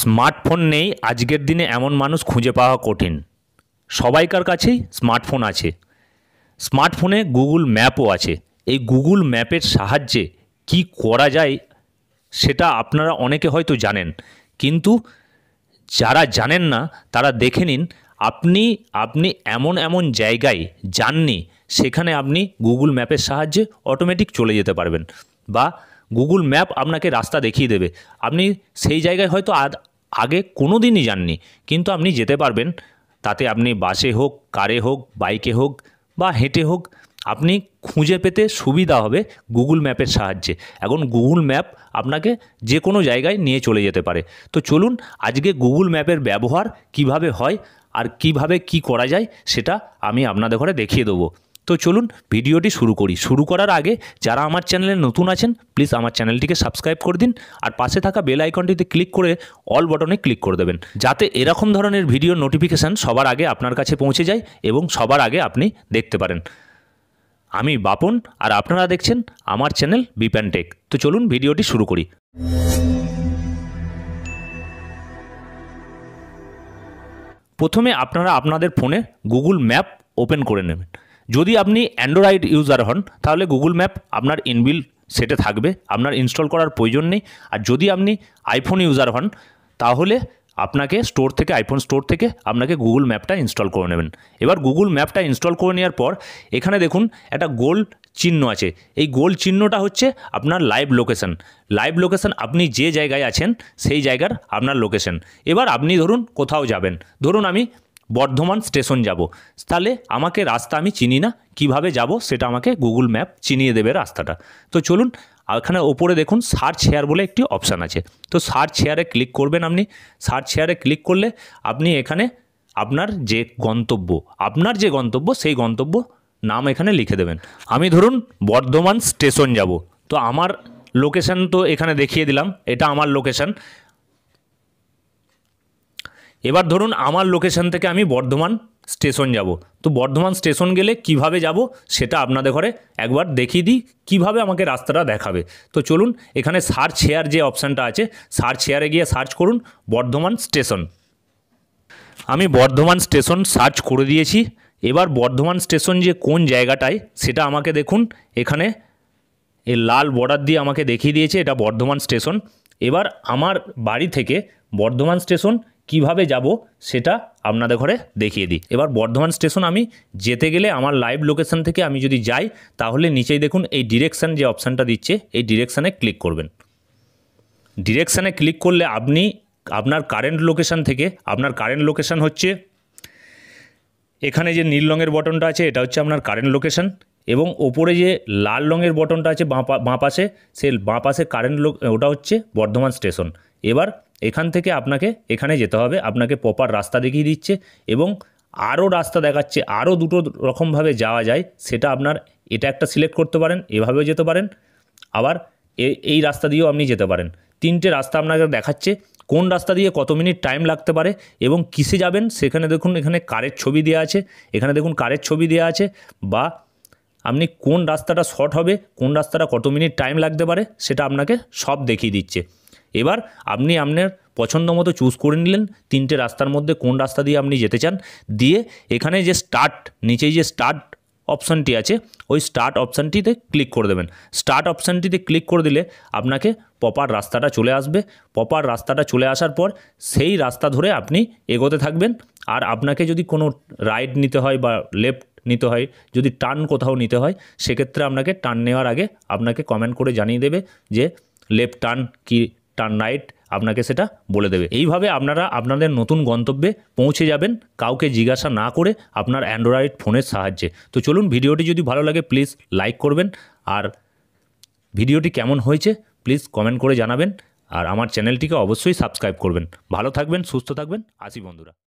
smartphone নেই আজকের দিনে এমন মানুষ খুঁজে পাওয়া কঠিন সবাইকার কাছেই স্মার্টফোন আছে স্মার্টফোনে গুগল ম্যাপও আছে এই গুগল ম্যাপের সাহায্যে কি করা যায় সেটা আপনারা অনেকে হয়তো জানেন কিন্তু যারা জানেন না তারা দেখে নিন আপনি আপনি এমন এমন জায়গায় যাননি সেখানে আপনি গুগল ম্যাপের সাহায্যে অটোমেটিক চলে যেতে পারবেন বা গুগল ম্যাপ আপনাকে রাস্তা দেখিয়ে দেবে আপনি সেই জায়গায় হয়তো আগে কোনো দিনই যাননি কিন্তু আপনি যেতে পারবেন তাতে আপনি বাসে হোক কারে হোক বাইকে হোক বা হেঁটে হোক আপনি খুঁজে পেতে সুবিধা হবে গুগল ম্যাপের সাহায্যে এখন গুগল ম্যাপ আপনাকে যে কোনো জায়গায় নিয়ে চলে যেতে পারে তো চলুন আজকে গুগল ম্যাপের ব্যবহার কিভাবে হয় আর কিভাবে কি করা যায় সেটা আমি আপনাদের ঘরে দেখিয়ে দেবো তো চলুন ভিডিওটি শুরু করি শুরু করার আগে যারা আমার চ্যানেলে নতুন আছেন প্লিজ আমার চ্যানেলটিকে সাবস্ক্রাইব করে দিন আর পাশে থাকা বেল আইকনটিতে ক্লিক করে অল বটনে ক্লিক করে দেবেন যাতে এরকম ধরনের ভিডিও নোটিফিকেশান সবার আগে আপনার কাছে পৌঁছে যায় এবং সবার আগে আপনি দেখতে পারেন আমি বাপন আর আপনারা দেখছেন আমার চ্যানেল বিপ্যানটেক তো চলুন ভিডিওটি শুরু করি প্রথমে আপনারা আপনাদের ফোনে গুগল ম্যাপ ওপেন করে নেবেন যদি আপনি অ্যান্ড্রয়েড ইউজার হন তাহলে গুগল ম্যাপ আপনার ইনবিল সেটে থাকবে আপনার ইনস্টল করার প্রয়োজন নেই আর যদি আপনি আইফোন ইউজার হন তাহলে আপনাকে স্টোর থেকে আইফোন স্টোর থেকে আপনাকে গুগল ম্যাপটা ইনস্টল করে নেবেন এবার গুগল ম্যাপটা ইনস্টল করে নেওয়ার পর এখানে দেখুন একটা গোল চিহ্ন আছে এই গোল চিহ্নটা হচ্ছে আপনার লাইভ লোকেশন লাইভ লোকেশন আপনি যে জায়গায় আছেন সেই জায়গার আপনার লোকেশন এবার আপনি ধরুন কোথাও যাবেন ধরুন আমি বর্ধমান স্টেশন যাব তাহলে আমাকে রাস্তা আমি চিনি না কিভাবে যাব সেটা আমাকে গুগল ম্যাপ চিনিয়ে দেবে রাস্তাটা তো চলুন এখানে ওপরে দেখুন সার্চ হেয়ার বলে একটি অপশান আছে তো সার্চ হেয়ারে ক্লিক করবেন আপনি সার্চ শেয়ারে ক্লিক করলে আপনি এখানে আপনার যে গন্তব্য আপনার যে গন্তব্য সেই গন্তব্য নাম এখানে লিখে দেবেন আমি ধরুন বর্ধমান স্টেশন যাব তো আমার লোকেশান তো এখানে দেখিয়ে দিলাম এটা আমার লোকেশান এবার ধরুন আমার লোকেশান থেকে আমি বর্ধমান স্টেশন যাব তো বর্ধমান স্টেশন গেলে কিভাবে যাব সেটা আপনাদের ঘরে একবার দেখিয়ে দিই কীভাবে আমাকে রাস্তাটা দেখাবে তো চলুন এখানে সার্চ হেয়ার যে অপশানটা আছে সার্চ হেয়ারে গিয়ে সার্চ করুন বর্ধমান স্টেশন আমি বর্ধমান স্টেশন সার্চ করে দিয়েছি এবার বর্ধমান স্টেশন যে কোন জায়গাটায় সেটা আমাকে দেখুন এখানে এই লাল বর্ডার দিয়ে আমাকে দেখিয়ে দিয়েছে এটা বর্ধমান স্টেশন এবার আমার বাড়ি থেকে বর্ধমান স্টেশন কিভাবে যাব সেটা আপনাদের ঘরে দেখিয়ে দিই এবার বর্ধমান স্টেশন আমি যেতে গেলে আমার লাইভ লোকেশন থেকে আমি যদি যাই তাহলে নিচেই দেখুন এই ডিরেকশান যে অপশানটা দিচ্ছে এই ডিরেকশানে ক্লিক করবেন ডিরেকশানে ক্লিক করলে আপনি আপনার কারেন্ট লোকেশান থেকে আপনার কারেন্ট লোকেশান হচ্ছে এখানে যে নীল রঙের বটনটা আছে এটা হচ্ছে আপনার কারেন্ট লোকেশান এবং ওপরে যে লাল রঙের বটনটা আছে বাঁ বাঁ পাশে সে বাঁ পাশে কারেন্ট লো ওটা হচ্ছে বর্ধমান স্টেশন এবার এখান থেকে আপনাকে এখানে যেতে হবে আপনাকে প্রপার রাস্তা দেখিয়ে দিচ্ছে এবং আরও রাস্তা দেখাচ্ছে আরও দুটো রকমভাবে যাওয়া যায় সেটা আপনার এটা একটা সিলেক্ট করতে পারেন এভাবেও যেতে পারেন আবার এই রাস্তা দিয়েও আপনি যেতে পারেন তিনটে রাস্তা আপনাকে দেখাচ্ছে কোন রাস্তা দিয়ে কত মিনিট টাইম লাগতে পারে এবং কিসে যাবেন সেখানে দেখুন এখানে কারের ছবি দেওয়া আছে এখানে দেখুন কারের ছবি দেওয়া আছে বা আপনি কোন রাস্তাটা শর্ট হবে কোন রাস্তাটা কত মিনিট টাইম লাগতে পারে সেটা আপনাকে সব দেখিয়ে দিচ্ছে এবার আপনি আপনার পছন্দ মতো চুজ করে নিলেন তিনটে রাস্তার মধ্যে কোন রাস্তা দিয়ে আপনি যেতে চান দিয়ে এখানে যে স্টার্ট নিচেই যে স্টার্ট অপশানটি আছে ওই স্টার্ট অপশানটিতে ক্লিক করে দেবেন স্টার্ট অপশানটিতে ক্লিক করে দিলে আপনাকে প্রপার রাস্তাটা চলে আসবে প্রপার রাস্তাটা চলে আসার পর সেই রাস্তা ধরে আপনি এগোতে থাকবেন আর আপনাকে যদি কোনো রাইট নিতে হয় বা লেফট নিতে হয় যদি টার্ন কোথাও নিতে হয় সেক্ষেত্রে আপনাকে টার্ন নেওয়ার আগে আপনাকে কমেন্ট করে জানিয়ে দেবে যে লেফট টার্ন কি টার্ন রাইট আপনাকে সেটা বলে দেবে এইভাবে আপনারা আপনাদের নতুন গন্তব্যে পৌঁছে যাবেন কাউকে জিজ্ঞাসা না করে আপনার অ্যান্ড্রয়েড ফোনের সাহায্যে তো চলুন ভিডিওটি যদি ভালো লাগে প্লিজ লাইক করবেন আর ভিডিওটি কেমন হয়েছে প্লিজ কমেন্ট করে জানাবেন আর আমার চ্যানেলটিকে অবশ্যই সাবস্ক্রাইব করবেন ভালো থাকবেন সুস্থ থাকবেন আসি বন্ধুরা